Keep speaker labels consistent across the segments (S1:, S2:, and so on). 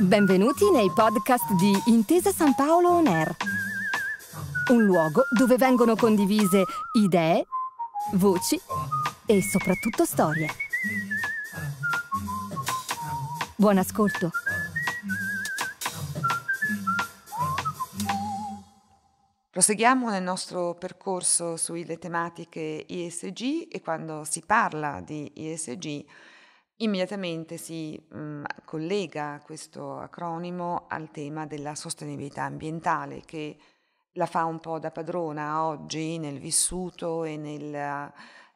S1: Benvenuti nei podcast di Intesa San Paolo On Air, un luogo dove vengono condivise idee, voci e soprattutto storie.
S2: Buon ascolto. Proseguiamo nel nostro percorso sulle tematiche ISG e quando si parla di ISG Immediatamente si mh, mm, collega questo acronimo al tema della sostenibilità ambientale che la fa un po' da padrona oggi nel vissuto e nelle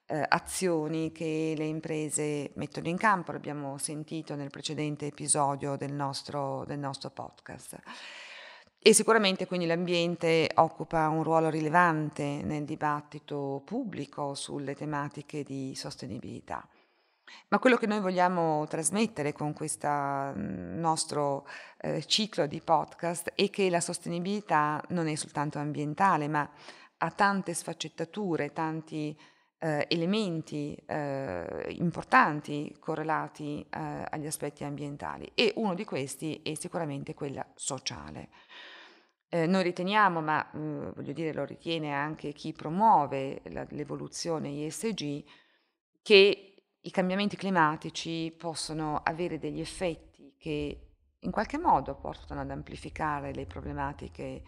S2: eh, azioni che le imprese mettono in campo, l'abbiamo sentito nel precedente episodio del nostro, del nostro podcast. E sicuramente quindi l'ambiente occupa un ruolo rilevante nel dibattito pubblico sulle tematiche di sostenibilità. Ma quello che noi vogliamo trasmettere con questo mm, nostro eh, ciclo di podcast è che la sostenibilità non è soltanto ambientale, ma ha tante sfaccettature, tanti eh, elementi eh, importanti correlati eh, agli aspetti ambientali e uno di questi è sicuramente quella sociale. Eh, noi riteniamo, ma mh, mm, voglio dire lo ritiene anche chi promuove la, l'evoluzione ISG, che i cambiamenti climatici possono avere degli effetti che in qualche modo portano ad amplificare le problematiche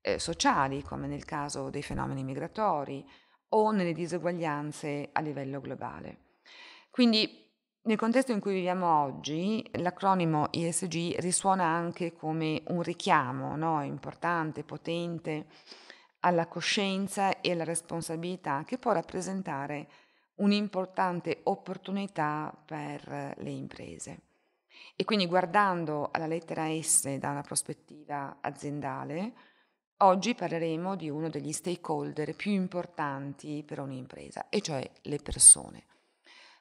S2: eh, sociali, come nel caso dei fenomeni migratori o nelle diseguaglianze a livello globale. Quindi nel contesto in cui viviamo oggi, l'acronimo ISG risuona anche come un richiamo no? importante, potente alla coscienza e alla responsabilità che può rappresentare un'importante opportunità per le imprese. E quindi guardando alla lettera S da una prospettiva aziendale, oggi parleremo di uno degli stakeholder più importanti per un'impresa, e cioè le persone.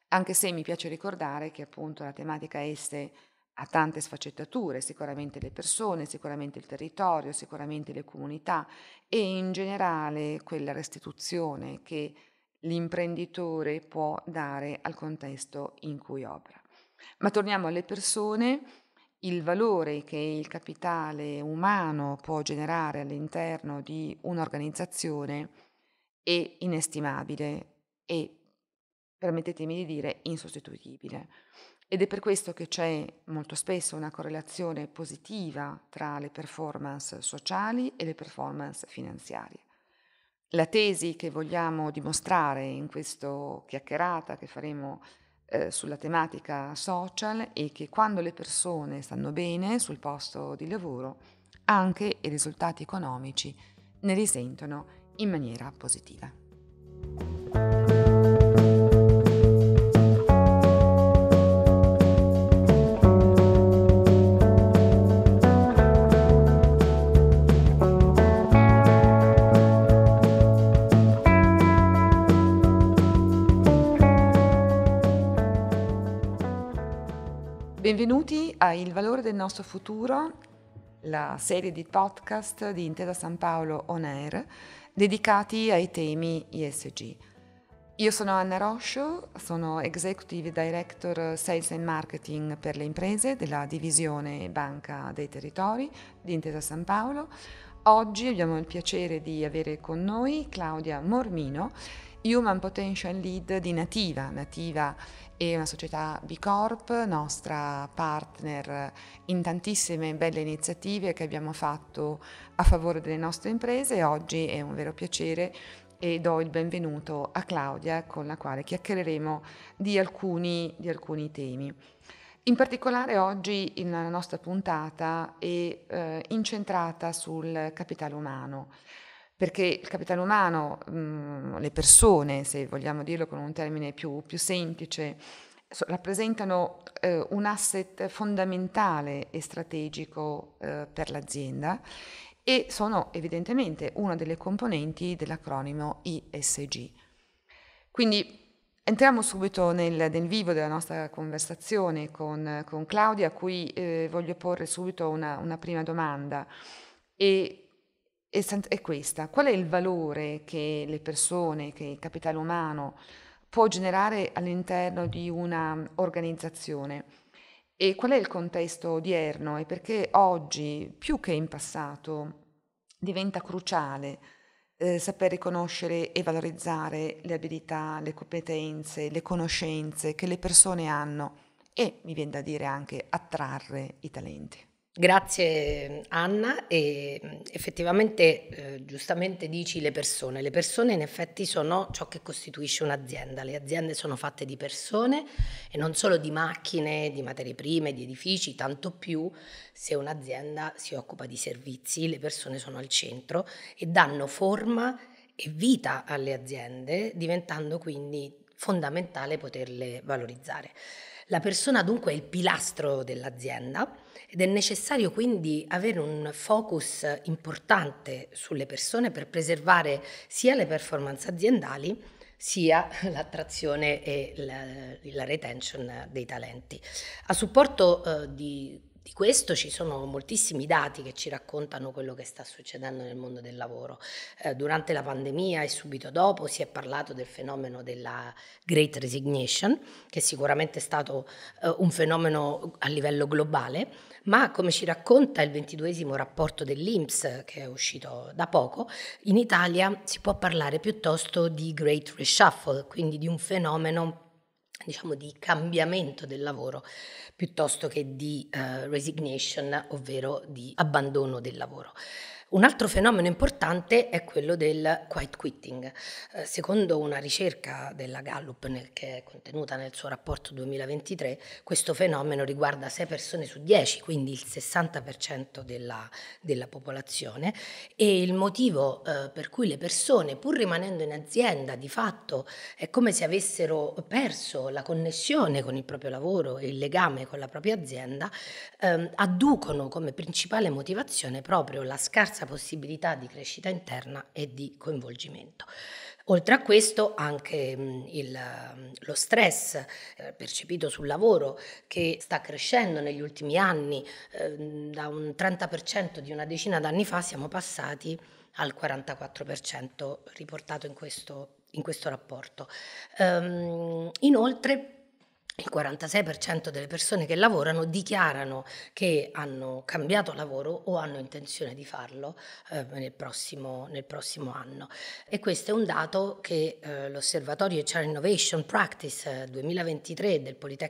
S2: Anche se mi piace ricordare che appunto la tematica S ha tante sfaccettature, sicuramente le persone, sicuramente il territorio, sicuramente le comunità e in generale quella restituzione che l'imprenditore può dare al contesto in cui opera. Ma torniamo alle persone, il valore che il capitale umano può generare all'interno di un'organizzazione è inestimabile e, permettetemi di dire, insostituibile. Ed è per questo che c'è molto spesso una correlazione positiva tra le performance sociali e le performance finanziarie. La tesi che vogliamo dimostrare in questa chiacchierata che faremo eh, sulla tematica social è che quando le persone stanno bene sul posto di lavoro, anche i risultati economici ne risentono in maniera positiva. Benvenuti a Il valore del nostro futuro, la serie di podcast di Intesa San Paolo On Air dedicati ai temi ISG. Io sono Anna Roscio, sono Executive Director Sales and Marketing per le imprese della divisione Banca dei Territori di Intesa San Paolo. Oggi abbiamo il piacere di avere con noi Claudia Mormino, Human Potential Lead di Nativa. Nativa è una società B Corp, nostra partner in tantissime belle iniziative che abbiamo fatto a favore delle nostre imprese oggi è un vero piacere e do il benvenuto a Claudia con la quale chiacchiereremo di alcuni, di alcuni temi. In particolare oggi la nostra puntata è eh, incentrata sul capitale umano perché il capitale umano, mh, mm, le persone, se vogliamo dirlo con un termine più, più semplice, so, rappresentano eh, un asset fondamentale e strategico eh, per l'azienda e sono evidentemente una delle componenti dell'acronimo ISG. Quindi entriamo subito nel, nel vivo della nostra conversazione con, con Claudia, a cui eh, voglio porre subito una, una prima domanda. E è, questa. Qual è il valore che le persone, che il capitale umano può generare all'interno di un'organizzazione? E qual è il contesto odierno e perché oggi, più che in passato, diventa cruciale eh, saper riconoscere e valorizzare le abilità, le competenze, le conoscenze che le persone hanno e, mi viene da dire, anche attrarre i talenti.
S1: Grazie Anna e mm, effettivamente eh, giustamente dici le persone, le persone in effetti sono ciò che costituisce un'azienda, le aziende sono fatte di persone e non solo di macchine, di materie prime, di edifici, tanto più se un'azienda si occupa di servizi, le persone sono al centro e danno forma e vita alle aziende diventando quindi fondamentale poterle valorizzare. La persona dunque è il pilastro dell'azienda ed è necessario quindi avere un focus importante sulle persone per preservare sia le performance aziendali sia l'attrazione e la, la retention dei talenti. A supporto eh, di di questo ci sono moltissimi dati che ci raccontano quello che sta succedendo nel mondo del lavoro. Eh, durante la pandemia e subito dopo si è parlato del fenomeno della Great Resignation, che sicuramente è stato eh, un fenomeno a livello globale, ma come ci racconta il ventiduesimo rapporto dell'INPS che è uscito da poco, in Italia si può parlare piuttosto di Great Reshuffle, quindi di un fenomeno diciamo, di cambiamento del lavoro piuttosto che di uh, resignation, ovvero di abbandono del lavoro. Un altro fenomeno importante è quello del quiet quitting. Eh, secondo una ricerca della Gallup nel, che è contenuta nel suo rapporto 2023, questo fenomeno riguarda 6 persone su 10, quindi il 60% della, della, popolazione e il motivo eh, per cui le persone, pur rimanendo in azienda, di fatto è come se avessero perso la connessione con il proprio lavoro e il legame con la propria azienda, ehm, adducono come principale motivazione proprio la scarsa scarsa possibilità di crescita interna e di coinvolgimento. Oltre a questo anche mm, il, mm, lo stress eh, percepito sul lavoro che sta crescendo negli ultimi anni, eh, mm, da un 30% di una decina d'anni fa siamo passati al 44% riportato in questo, in questo rapporto. Ehm, inoltre il 46% delle persone che lavorano dichiarano che hanno cambiato lavoro o hanno intenzione di farlo eh, nel, prossimo, nel, prossimo, anno. E questo è un dato che eh, l'Osservatorio HR Innovation Practice 2023 eh, del Politecnico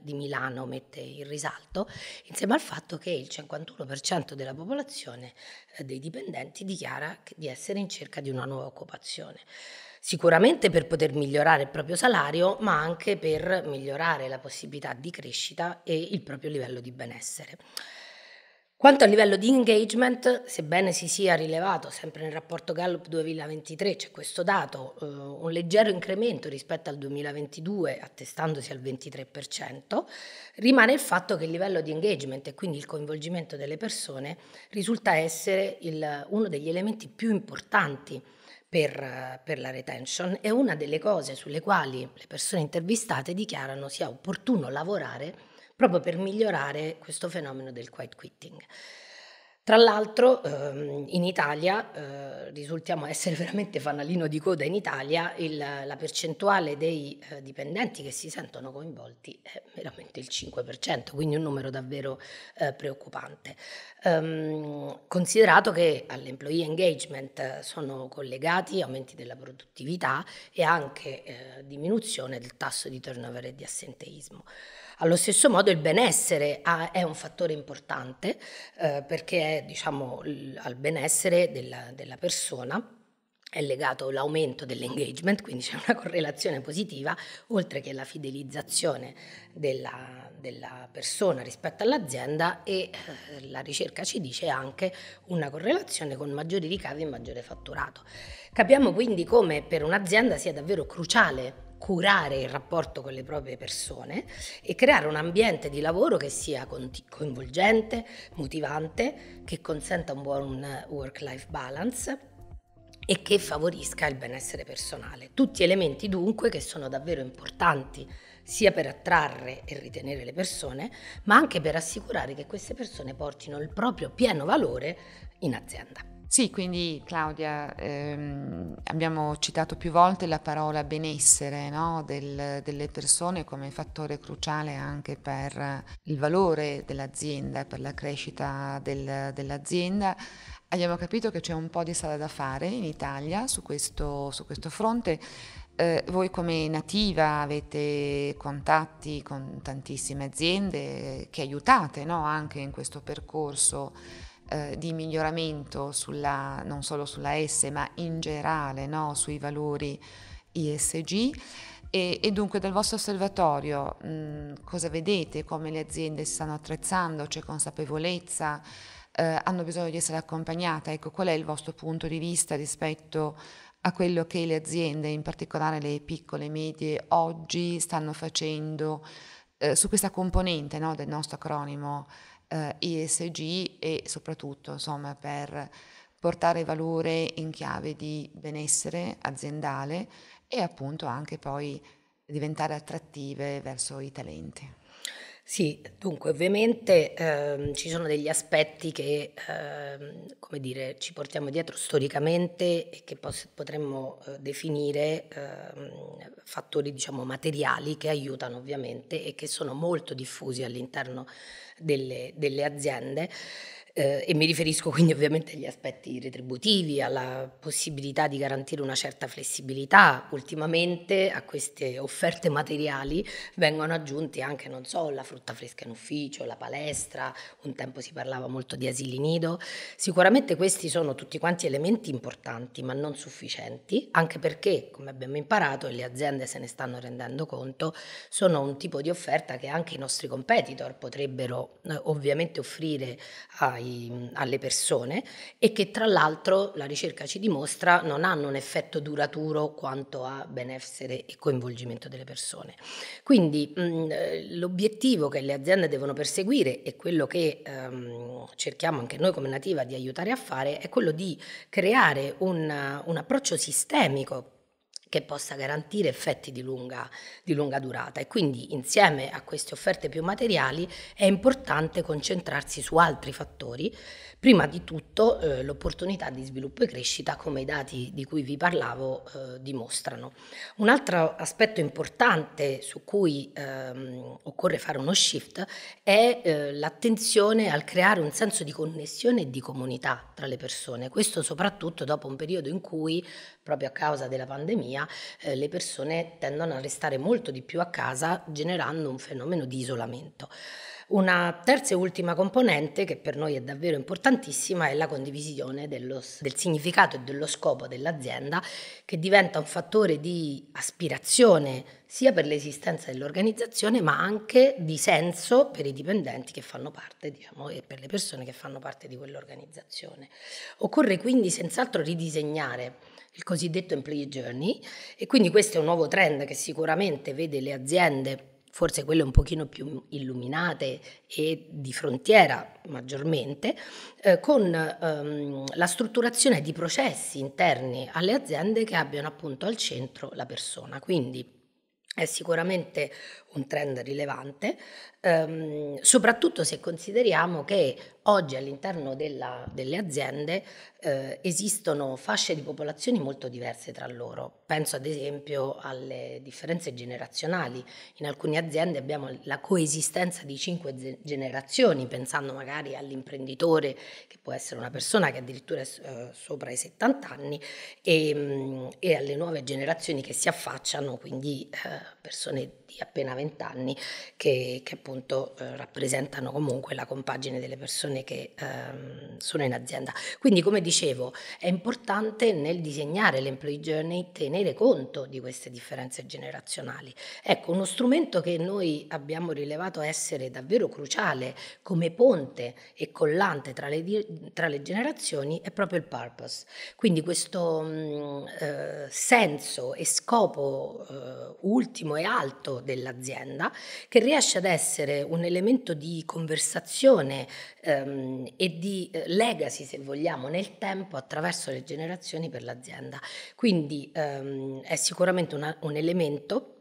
S1: di Milano mette in risalto, insieme al fatto che il 51% della popolazione eh, dei dipendenti dichiara di essere in cerca di una nuova occupazione sicuramente per poter migliorare il proprio salario, ma anche per migliorare la possibilità di crescita e il proprio livello di benessere. Quanto al livello di engagement, sebbene si sia rilevato sempre nel rapporto Gallup 2023, c'è questo dato, eh, un leggero incremento rispetto al 2022, attestandosi al 23%, rimane il fatto che il livello di engagement e quindi il coinvolgimento delle persone risulta essere il, uno degli elementi più importanti per, eh, per, la retention è una delle cose sulle quali le persone intervistate dichiarano sia opportuno lavorare proprio per migliorare questo fenomeno del quiet quitting. Tra l'altro ehm, in Italia eh, risultiamo essere veramente fanalino di coda in Italia, il, la percentuale dei eh, dipendenti che si sentono coinvolti è veramente il 5%, quindi un numero davvero eh, preoccupante. Ehm, considerato che all'employee engagement sono collegati aumenti della produttività e anche eh, diminuzione del tasso di turnover e di assenteismo. Allo stesso modo il benessere ha, ah, è un fattore importante eh, perché è, diciamo, l- al benessere della, della persona è legato l'aumento dell'engagement, quindi c'è una correlazione positiva, oltre che la fidelizzazione della, della persona rispetto all'azienda e eh, la ricerca ci dice anche una correlazione con maggiori ricavi e maggiore fatturato. Capiamo quindi come per un'azienda sia davvero cruciale curare il rapporto con le proprie persone e creare un ambiente di lavoro che sia coinvolgente, motivante, che consenta un buon eh, work-life balance e che favorisca il benessere personale. Tutti elementi dunque che sono davvero importanti sia per attrarre e ritenere le persone, ma anche per assicurare che queste persone portino il proprio
S2: pieno valore in azienda. Sì, quindi Claudia, ehm, abbiamo citato più volte la parola benessere no? Del, delle persone come fattore cruciale anche per il valore dell'azienda, per la crescita del, dell'azienda. Abbiamo capito che c'è un po' di strada da fare in Italia su questo, su questo fronte. Eh, voi come nativa avete contatti con tantissime aziende che aiutate no? anche in questo percorso eh, di miglioramento sulla, non solo sulla S ma in generale no? sui valori ISG e, e, dunque dal vostro osservatorio mh, mm, cosa vedete, come le aziende si stanno attrezzando, c'è consapevolezza, eh, hanno bisogno di essere accompagnate, ecco qual è il vostro punto di vista rispetto a quello che le aziende, in particolare le piccole e medie, oggi stanno facendo eh, su questa componente no, del nostro acronimo eh, ESG e soprattutto insomma, per portare valore in chiave di benessere aziendale e appunto anche poi diventare attrattive verso i talenti. Sì, dunque ovviamente ehm, ci sono degli aspetti
S1: che ehm, come dire, ci portiamo dietro storicamente e che pos- potremmo eh, definire ehm, fattori diciamo, materiali che aiutano ovviamente e che sono molto diffusi all'interno delle, delle aziende eh, e mi riferisco quindi ovviamente agli aspetti retributivi, alla possibilità di garantire una certa flessibilità. Ultimamente a queste offerte materiali vengono aggiunti anche, non so, la frutta fresca in ufficio, la palestra, un tempo si parlava molto di asili nido. Sicuramente questi sono tutti quanti elementi importanti, ma non sufficienti, anche perché, come abbiamo imparato e le aziende se ne stanno rendendo conto, sono un tipo di offerta che anche i nostri competitor potrebbero eh, ovviamente offrire ai ai, alle persone e che tra l'altro la ricerca ci dimostra non hanno un effetto duraturo quanto a benessere e coinvolgimento delle persone. Quindi mh, mm, eh, l'obiettivo che le aziende devono perseguire e quello che ehm, cerchiamo anche noi come nativa di aiutare a fare è quello di creare un, un approccio sistemico che possa garantire effetti di lunga, di lunga, durata e quindi insieme a queste offerte più materiali è importante concentrarsi su altri fattori, prima di tutto eh, l'opportunità di sviluppo e crescita come i dati di cui vi parlavo eh, dimostrano. Un altro aspetto importante su cui ehm, occorre fare uno shift è eh, l'attenzione al creare un senso di connessione e di comunità tra le persone, questo soprattutto dopo un periodo in cui proprio a causa della pandemia, eh, le persone tendono a restare molto di più a casa generando un fenomeno di isolamento. Una terza e ultima componente che per noi è davvero importantissima è la condivisione dello, del significato e dello scopo dell'azienda che diventa un fattore di aspirazione sia per l'esistenza dell'organizzazione ma anche di senso per i dipendenti che fanno parte diciamo, e per le persone che fanno parte di quell'organizzazione. Occorre quindi senz'altro ridisegnare il cosiddetto employee journey e quindi questo è un nuovo trend che sicuramente vede le aziende forse quelle un pochino più illuminate e di frontiera maggiormente, eh, con ehm, la strutturazione di processi interni alle aziende che abbiano appunto al centro la persona. Quindi è sicuramente un trend rilevante, ehm, soprattutto se consideriamo che oggi all'interno della, delle aziende eh, esistono fasce di popolazioni molto diverse tra loro. Penso ad esempio alle differenze generazionali. In alcune aziende abbiamo la coesistenza di cinque generazioni, pensando magari all'imprenditore che può essere una persona che addirittura è eh, sopra i 70 anni e, mh, mm, e, alle nuove generazioni che si affacciano, quindi eh, persone di appena 20 anni che, che appunto eh, rappresentano comunque la compagine delle persone persone che ehm, sono in azienda. Quindi, come dicevo, è importante nel disegnare l'employee journey tenere conto di queste differenze generazionali. Ecco, uno strumento che noi abbiamo rilevato essere davvero cruciale come ponte e collante tra le, tra le generazioni è proprio il purpose. Quindi questo mh, mm, eh, senso e scopo eh, ultimo e alto dell'azienda che riesce ad essere un elemento di conversazione eh, ehm, e di eh, legacy, se vogliamo, nel tempo attraverso le generazioni per l'azienda. Quindi ehm, è sicuramente una, un elemento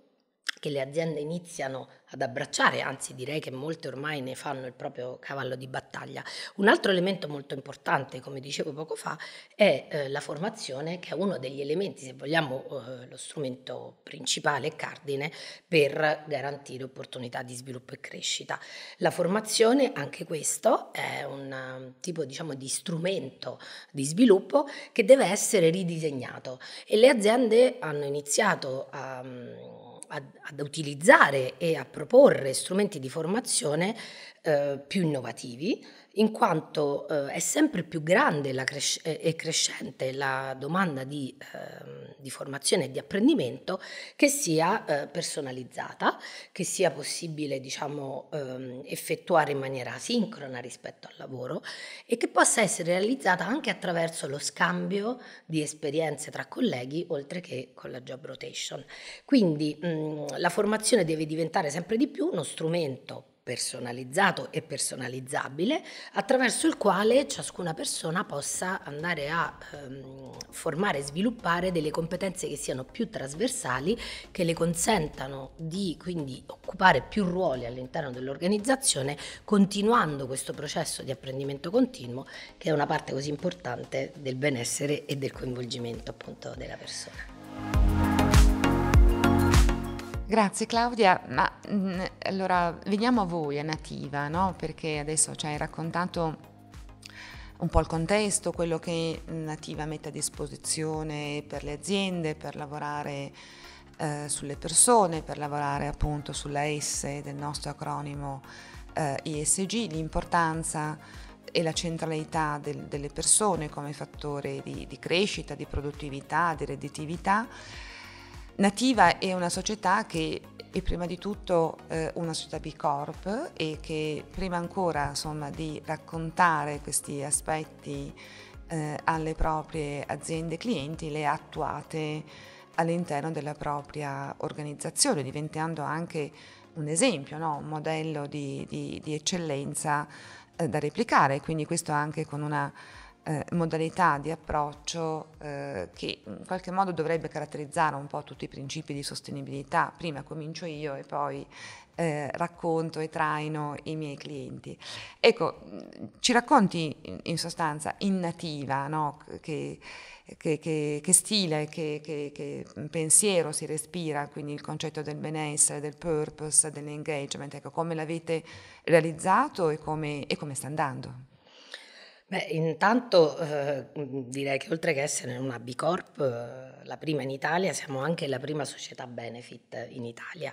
S1: che le aziende iniziano ad abbracciare, anzi direi che molte ormai ne fanno il proprio cavallo di battaglia. Un altro elemento molto importante, come dicevo poco fa, è eh, la formazione che è uno degli elementi, se vogliamo, eh, lo strumento principale e cardine per garantire opportunità di sviluppo e crescita. La formazione, anche questo, è un um, tipo diciamo, di strumento di sviluppo che deve essere ridisegnato e le aziende hanno iniziato a mm, ad, ad utilizzare e a proporre strumenti di formazione eh, più innovativi in quanto eh, è sempre più grande cres- eh, e crescente la domanda di, eh, di, formazione e di apprendimento che sia eh, personalizzata, che sia possibile diciamo, ehm, effettuare in maniera sincrona rispetto al lavoro e che possa essere realizzata anche attraverso lo scambio di esperienze tra colleghi oltre che con la job rotation. Quindi mh, mm, la formazione deve diventare sempre di più uno strumento personalizzato e personalizzabile attraverso il quale ciascuna persona possa andare a ehm, formare e sviluppare delle competenze che siano più trasversali, che le consentano di quindi occupare più ruoli all'interno dell'organizzazione, continuando questo processo di apprendimento continuo che è una parte così importante del benessere e del coinvolgimento appunto della persona.
S2: Grazie Claudia, ma mh, mm, allora veniamo a voi, a Nativa, no? perché adesso ci cioè, hai raccontato un po' il contesto, quello che Nativa mette a disposizione per le aziende, per lavorare eh, sulle persone, per lavorare appunto sulla S del nostro acronimo eh, ISG, l'importanza e la centralità del, delle persone come fattore di, di crescita, di produttività, di redditività Nativa è una società che è prima di tutto eh, una società B Corp e che prima ancora insomma, di raccontare questi aspetti eh, alle proprie aziende clienti le ha attuate all'interno della propria organizzazione, diventando anche un esempio, no? un modello di, di, di eccellenza eh, da replicare, quindi questo anche con una eh, modalità di approccio eh, che in qualche modo dovrebbe caratterizzare un po' tutti i principi di sostenibilità. Prima comincio io e poi eh, racconto e traino i miei clienti. Ecco, ci racconti in, sostanza in nativa no? che, che, che, che, stile, che, pensiero si respira, quindi il concetto del benessere, del purpose, dell'engagement, ecco, come l'avete realizzato e come, e come sta andando. Beh, intanto eh, mm, direi che oltre che essere una B Corp, eh, la
S1: prima in Italia, siamo anche la prima società benefit in Italia.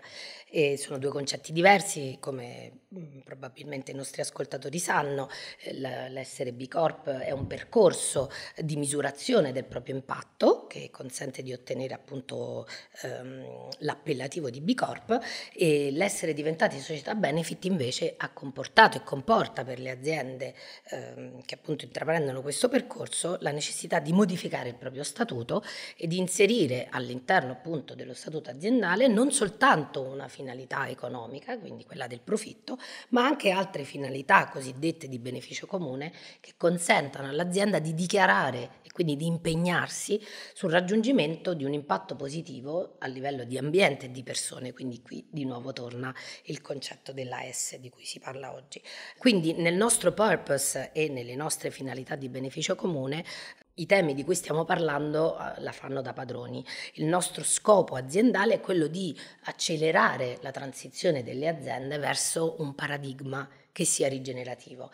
S1: E sono due concetti diversi, come mh, mm, probabilmente i nostri ascoltatori sanno, eh, l'essere B Corp è un percorso di misurazione del proprio impatto che consente di ottenere appunto ehm, l'appellativo di B Corp e l'essere diventati società benefit invece ha comportato e comporta per le aziende ehm, che appunto appunto intraprendono questo percorso la necessità di modificare il proprio statuto e di inserire all'interno appunto dello statuto aziendale non soltanto una finalità economica, quindi quella del profitto, ma anche altre finalità cosiddette di beneficio comune che consentano all'azienda di dichiarare e quindi di impegnarsi sul raggiungimento di un impatto positivo a livello di ambiente e di persone, quindi qui di nuovo torna il concetto della S di cui si parla oggi. Quindi nel nostro purpose e nelle nostre nostre finalità di beneficio comune, i temi di cui stiamo parlando eh, la fanno da padroni. Il nostro scopo aziendale è quello di accelerare la transizione delle aziende verso un paradigma che sia rigenerativo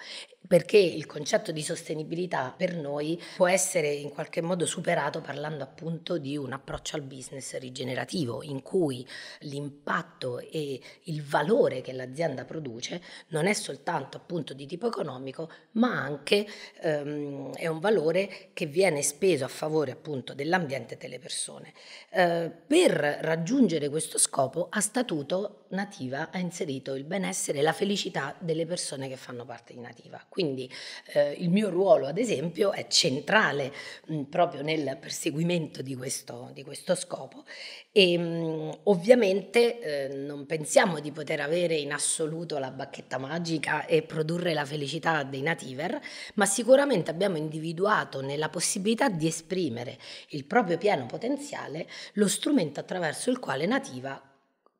S1: perché il concetto di sostenibilità per noi può essere in qualche modo superato parlando appunto di un approccio al business rigenerativo in cui l'impatto e il valore che l'azienda produce non è soltanto appunto di tipo economico ma anche ehm, è un valore che viene speso a favore appunto dell'ambiente e delle persone. Eh, per raggiungere questo scopo a statuto Nativa ha inserito il benessere e la felicità delle persone che fanno parte di Nativa. Quindi eh, il mio ruolo, ad esempio, è centrale mh, mm, proprio nel perseguimento di questo, di questo scopo e mh, mm, ovviamente eh, non pensiamo di poter avere in assoluto la bacchetta magica e produrre la felicità dei nativer, ma sicuramente abbiamo individuato nella possibilità di esprimere il proprio pieno potenziale lo strumento attraverso il quale nativa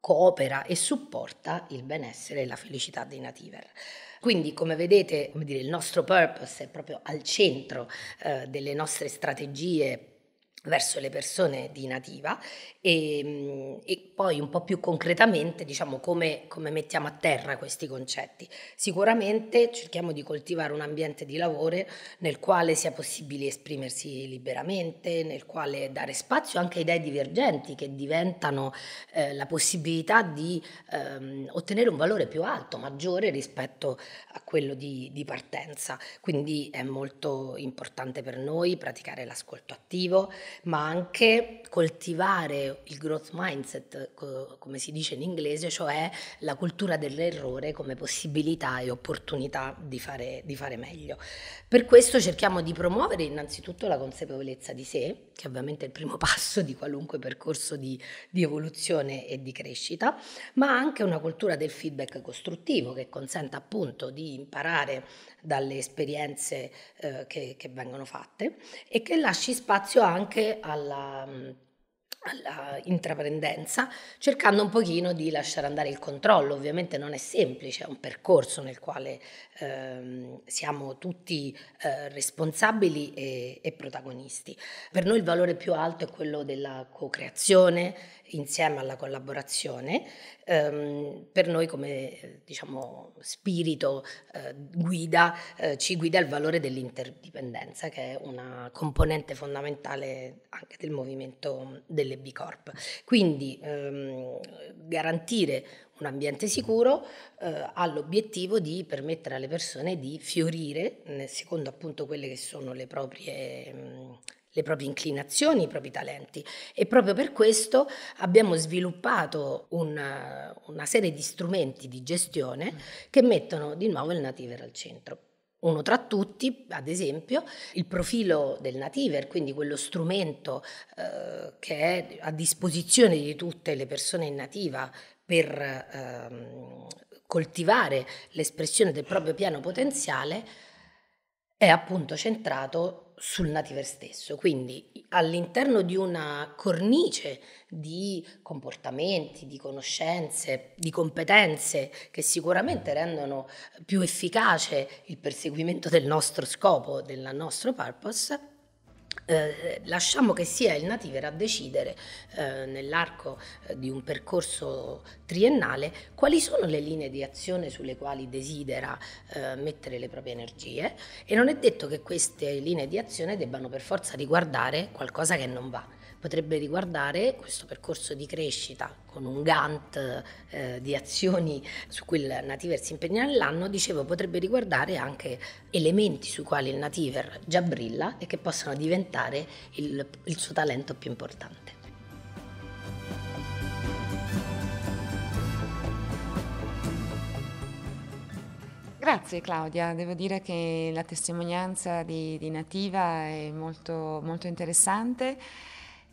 S1: coopera e supporta il benessere e la felicità dei nativer. Quindi, come vedete, come dire, il nostro purpose è proprio al centro eh, delle nostre strategie verso le persone di nativa e, ehm, e, poi un po' più concretamente diciamo come, come, mettiamo a terra questi concetti. Sicuramente cerchiamo di coltivare un ambiente di lavoro nel quale sia possibile esprimersi liberamente, nel quale dare spazio anche a idee divergenti che diventano eh, la possibilità di ehm, ottenere un valore più alto, maggiore rispetto a quello di, di partenza. Quindi è molto importante per noi praticare l'ascolto attivo, ma anche coltivare il growth mindset, come si dice in inglese, cioè la cultura dell'errore come possibilità e opportunità di fare, di fare meglio. Per questo cerchiamo di promuovere innanzitutto la consapevolezza di sé, che è ovviamente è il primo passo di qualunque percorso di, di evoluzione e di crescita, ma anche una cultura del feedback costruttivo che consenta appunto di imparare dalle esperienze eh, che, che vengono fatte e che lasci spazio anche alla, mm, alla intraprendenza, cercando un pochino di lasciare andare il controllo. Ovviamente non è semplice, è un percorso nel quale ehm, siamo tutti eh, responsabili e, e, protagonisti. Per noi il valore più alto è quello della co-creazione insieme alla collaborazione ehm, per noi come eh, diciamo, spirito eh, guida eh, ci guida il valore dell'interdipendenza che è una componente fondamentale anche del movimento delle B Corp. Quindi ehm, garantire un ambiente sicuro eh, ha l'obiettivo di permettere alle persone di fiorire, secondo appunto quelle che sono le proprie mh, mm, le proprie inclinazioni, i propri talenti e proprio per questo abbiamo sviluppato una, una serie di strumenti di gestione mm. che mettono di nuovo il nativer al centro. Uno tra tutti, ad esempio, il profilo del nativer, quindi quello strumento eh, che è a disposizione di tutte le persone in nativa per ehm, coltivare l'espressione del proprio piano potenziale, è appunto centrato sul nativer stesso, quindi all'interno di una cornice di comportamenti, di conoscenze, di competenze che sicuramente rendono più efficace il perseguimento del nostro scopo, del nostro purpose, eh, lasciamo che sia il Nativer a decidere eh, nell'arco eh, di un percorso triennale quali sono le linee di azione sulle quali desidera eh, mettere le proprie energie e non è detto che queste linee di azione debbano per forza riguardare qualcosa che non va potrebbe riguardare questo percorso di crescita con un Gantt eh, di azioni su cui il nativer si impegna nell'anno, dicevo, potrebbe riguardare anche elementi sui quali il nativer già brilla e che possano diventare il, il suo talento più importante.
S2: Grazie Claudia, devo dire che la testimonianza di, di Nativa è molto, molto interessante.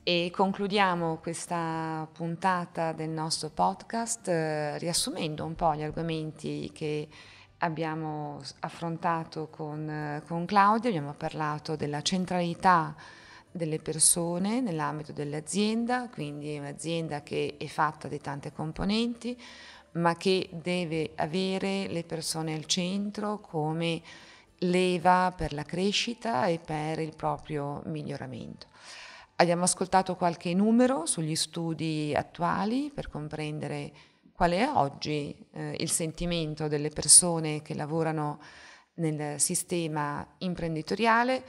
S2: E concludiamo questa puntata del nostro podcast eh, riassumendo un po' gli argomenti che abbiamo affrontato con, eh, con Claudio. Abbiamo parlato della centralità delle persone nell'ambito dell'azienda, quindi un'azienda che è fatta di tante componenti, ma che deve avere le persone al centro come leva per la crescita e per il proprio miglioramento. Abbiamo ascoltato qualche numero sugli studi attuali per comprendere qual è oggi eh, il sentimento delle persone che lavorano nel sistema imprenditoriale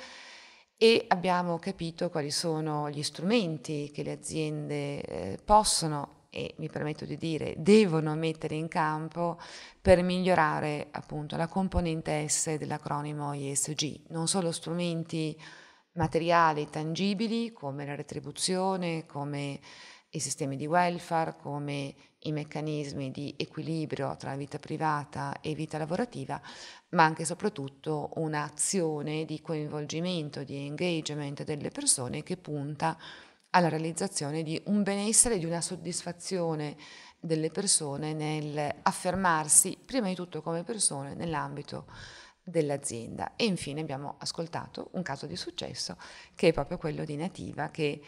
S2: e abbiamo capito quali sono gli strumenti che le aziende eh, possono e mi permetto di dire devono mettere in campo per migliorare appunto la componente S dell'acronimo ISG, non solo strumenti materiali tangibili come la retribuzione, come i sistemi di welfare, come i meccanismi di equilibrio tra vita privata e vita lavorativa, ma anche e soprattutto un'azione di coinvolgimento, di engagement delle persone che punta alla realizzazione di un benessere, di una soddisfazione delle persone nel affermarsi prima di tutto come persone nell'ambito dell'azienda. E infine abbiamo ascoltato un caso di successo che è proprio quello di Nativa, che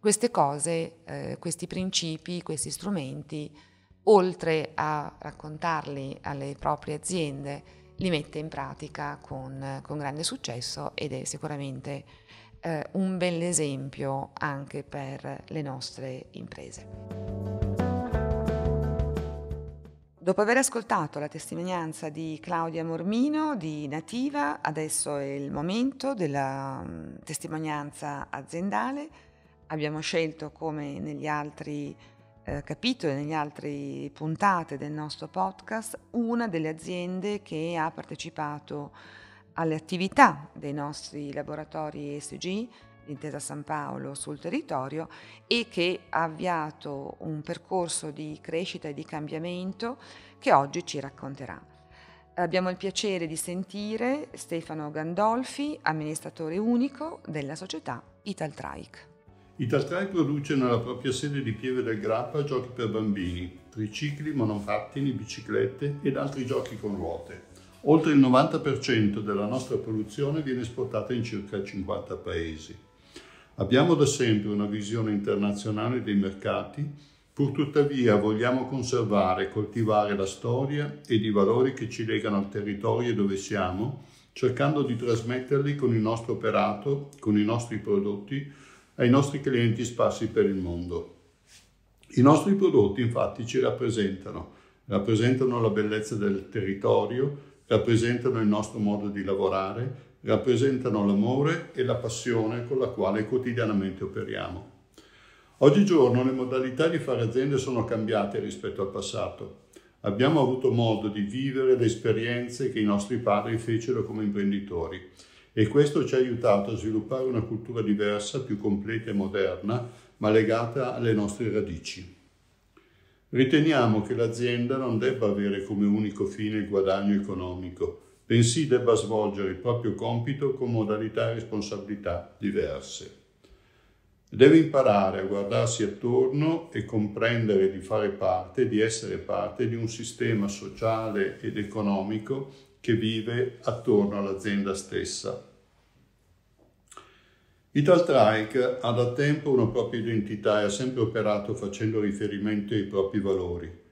S2: queste cose, eh, questi principi, questi strumenti, oltre a raccontarli alle proprie aziende, li mette in pratica con, con grande successo ed è sicuramente eh, un bell'esempio anche per le nostre imprese. Dopo aver ascoltato la testimonianza di Claudia Mormino di Nativa, adesso è il momento della mm, testimonianza aziendale. Abbiamo scelto, come negli altri eh, capitoli, negli altri puntate del nostro podcast, una delle aziende che ha partecipato alle attività dei nostri laboratori ESG l'intesa San Paolo sul territorio e che ha avviato un percorso di crescita e di cambiamento che oggi ci racconterà. Abbiamo il piacere di sentire Stefano Gandolfi, amministratore unico della società Italtraic.
S3: Italtraic produce nella propria sede di Pieve del Grappa giochi per bambini, tricicli, monopattini, biciclette ed altri giochi con ruote. Oltre il 90% della nostra produzione viene esportata in circa 50 paesi. Abbiamo da sempre una visione internazionale dei mercati, pur tuttavia vogliamo conservare e coltivare la storia ed i valori che ci legano al territorio dove siamo, cercando di trasmetterli con il nostro operato, con i nostri prodotti, ai nostri clienti sparsi per il mondo. I nostri prodotti infatti ci rappresentano, rappresentano la bellezza del territorio, rappresentano il nostro modo di lavorare, rappresentano l'amore e la passione con la quale quotidianamente operiamo. Oggigiorno le modalità di fare aziende sono cambiate rispetto al passato. Abbiamo avuto modo di vivere le esperienze che i nostri padri fecero come imprenditori e questo ci ha aiutato a sviluppare una cultura diversa, più completa e moderna, ma legata alle nostre radici. Riteniamo che l'azienda non debba avere come unico fine il guadagno economico, bensì debba svolgere il proprio compito con modalità e responsabilità diverse. Deve imparare a guardarsi attorno e comprendere di fare parte, di essere parte di un sistema sociale ed economico che vive attorno all'azienda stessa. Italtrike ha da tempo una propria identità e ha sempre operato facendo riferimento ai propri valori.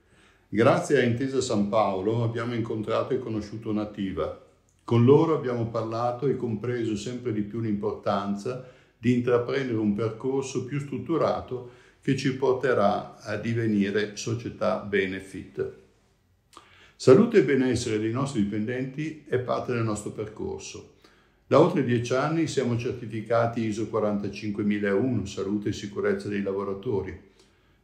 S3: Grazie a Intesa San Paolo abbiamo incontrato e conosciuto Nativa. Con loro abbiamo parlato e compreso sempre di più l'importanza di intraprendere un percorso più strutturato che ci porterà a divenire società benefit. Salute e benessere dei nostri dipendenti è parte del nostro percorso. Da oltre dieci anni siamo certificati ISO 45001, salute e sicurezza dei lavoratori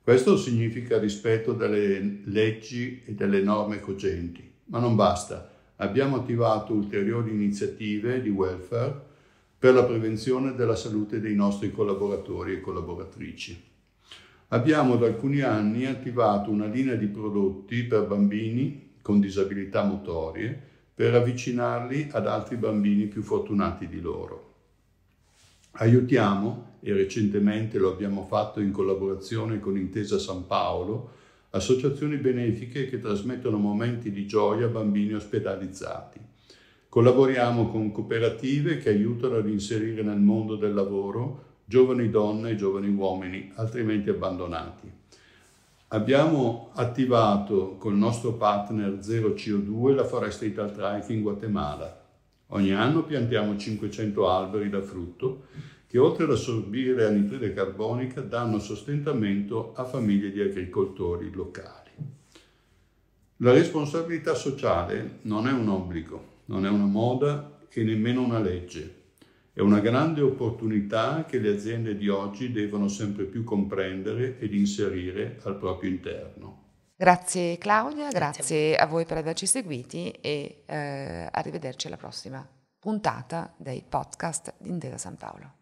S3: questo significa rispetto delle leggi e delle norme cogenti, ma non basta. Abbiamo attivato ulteriori iniziative di welfare per la prevenzione della salute dei nostri collaboratori e collaboratrici. Abbiamo da alcuni anni attivato una linea di prodotti per bambini con disabilità motorie per avvicinarli ad altri bambini più fortunati di loro. Aiutiamo e recentemente lo abbiamo fatto in collaborazione con Intesa San Paolo, associazioni benefiche che trasmettono momenti di gioia a bambini ospedalizzati. Collaboriamo con cooperative che aiutano ad inserire nel mondo del lavoro giovani donne e giovani uomini, altrimenti abbandonati. Abbiamo attivato col nostro partner Zero co 2 la foresta Italtrack in Guatemala. Ogni anno piantiamo 500 alberi da frutto che oltre ad assorbire anidride carbonica danno sostentamento a famiglie di agricoltori locali. La responsabilità sociale non è un obbligo, non è una moda e nemmeno una legge. È una grande opportunità che le aziende di oggi devono sempre più comprendere ed inserire al proprio interno.
S2: Grazie Claudia, grazie, grazie a voi per averci seguiti e eh, arrivederci alla prossima puntata dei podcast di Intesa San Paolo.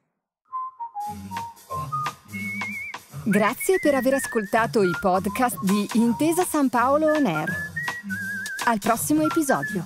S2: Grazie per aver ascoltato i podcast di Intesa San Paolo On Air. Al prossimo episodio.